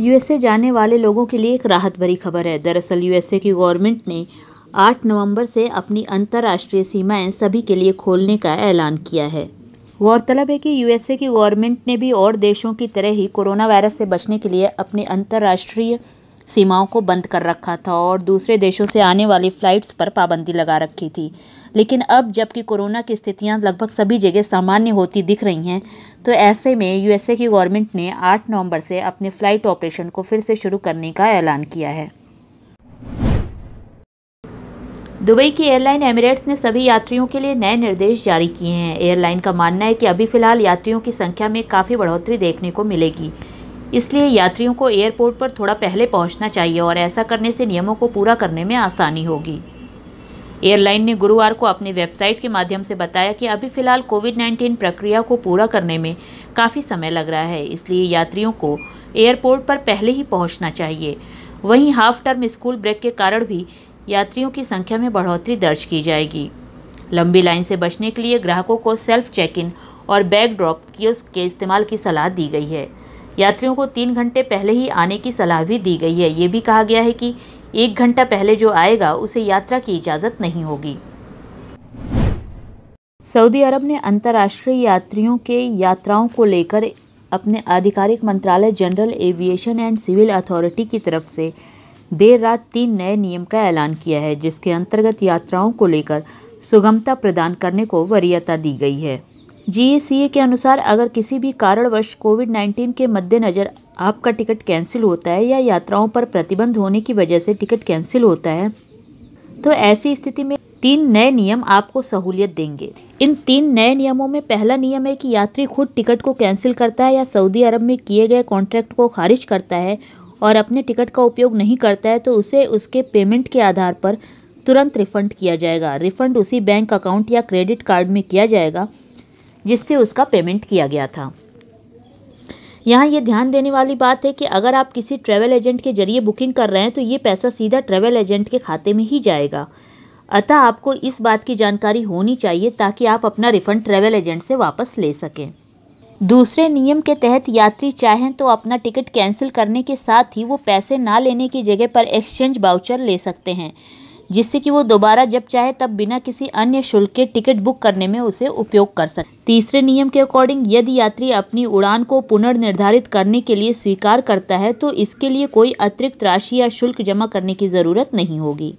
USA जाने वाले लोगों के लिए एक राहत भरी खबर है दरअसल यूएसए की गवर्नमेंट ने 8 नवंबर से अपनी अंतर्राष्ट्रीय सीमाएं सभी के लिए खोलने का ऐलान किया है गौरतलब है कि यूएसए की गवर्नमेंट ने भी और देशों की तरह ही कोरोना वायरस से बचने के लिए अपने अंतर्राष्ट्रीय सीमाओं को बंद कर रखा था और दूसरे देशों से आने वाली फ़्लाइट्स पर पाबंदी लगा रखी थी लेकिन अब जबकि कोरोना की स्थितियां लगभग सभी जगह सामान्य होती दिख रही हैं तो ऐसे में यूएसए की गवर्नमेंट ने 8 नवंबर से अपने फ़्लाइट ऑपरेशन को फिर से शुरू करने का ऐलान किया है दुबई की एयरलाइन एमिरेट्स ने सभी यात्रियों के लिए नए निर्देश जारी किए हैं एयरलाइन का मानना है कि अभी फ़िलहाल यात्रियों की संख्या में काफ़ी बढ़ोतरी देखने को मिलेगी इसलिए यात्रियों को एयरपोर्ट पर थोड़ा पहले पहुंचना चाहिए और ऐसा करने से नियमों को पूरा करने में आसानी होगी एयरलाइन ने गुरुवार को अपनी वेबसाइट के माध्यम से बताया कि अभी फ़िलहाल कोविड 19 प्रक्रिया को पूरा करने में काफ़ी समय लग रहा है इसलिए यात्रियों को एयरपोर्ट पर पहले ही पहुंचना चाहिए वहीं हाफ टर्म स्कूल ब्रेक के कारण भी यात्रियों की संख्या में बढ़ोतरी दर्ज की जाएगी लंबी लाइन से बचने के लिए ग्राहकों को सेल्फ चेक इन और बैग ड्रॉप कियोस्क के इस्तेमाल की सलाह दी गई है यात्रियों को तीन घंटे पहले ही आने की सलाह भी दी गई है ये भी कहा गया है कि एक घंटा पहले जो आएगा उसे यात्रा की इजाज़त नहीं होगी सऊदी अरब ने अंतर्राष्ट्रीय यात्रियों के यात्राओं को लेकर अपने आधिकारिक मंत्रालय general aviation and civil authority की तरफ से देर रात तीन नए नियम का ऐलान किया है जिसके अंतर्गत यात्राओं को लेकर सुगमता प्रदान करने को वरीयता दी गई है जीएसीए के अनुसार अगर किसी भी कारणवश कोविड 19 के मद्देनज़र आपका टिकट कैंसिल होता है या यात्राओं पर प्रतिबंध होने की वजह से टिकट कैंसिल होता है तो ऐसी स्थिति में तीन नए नियम आपको सहूलियत देंगे इन तीन नए नियमों में पहला नियम है कि यात्री खुद टिकट को कैंसिल करता है या सऊदी अरब में किए गए कॉन्ट्रैक्ट को खारिज करता है और अपने टिकट का उपयोग नहीं करता है तो उसे उसके पेमेंट के आधार पर तुरंत रिफ़ंड किया जाएगा रिफ़ंड उसी बैंक अकाउंट या क्रेडिट कार्ड में किया जाएगा जिससे उसका पेमेंट किया गया था यहाँ ये ध्यान देने वाली बात है कि अगर आप किसी ट्रैवल एजेंट के जरिए बुकिंग कर रहे हैं तो ये पैसा सीधा ट्रैवल एजेंट के खाते में ही जाएगा अतः आपको इस बात की जानकारी होनी चाहिए ताकि आप अपना रिफ़ंड ट्रैवल एजेंट से वापस ले सकें दूसरे नियम के तहत यात्री चाहें तो अपना टिकट कैंसिल करने के साथ ही वो पैसे ना लेने की जगह पर एक्सचेंज बाउचर ले सकते हैं जिससे कि वो दोबारा जब चाहे तब बिना किसी अन्य शुल्क के टिकट बुक करने में उसे उपयोग कर सके तीसरे नियम के अकॉर्डिंग यदि यात्री अपनी उड़ान को पुनर्निर्धारित करने के लिए स्वीकार करता है तो इसके लिए कोई अतिरिक्त राशि या शुल्क जमा करने की ज़रूरत नहीं होगी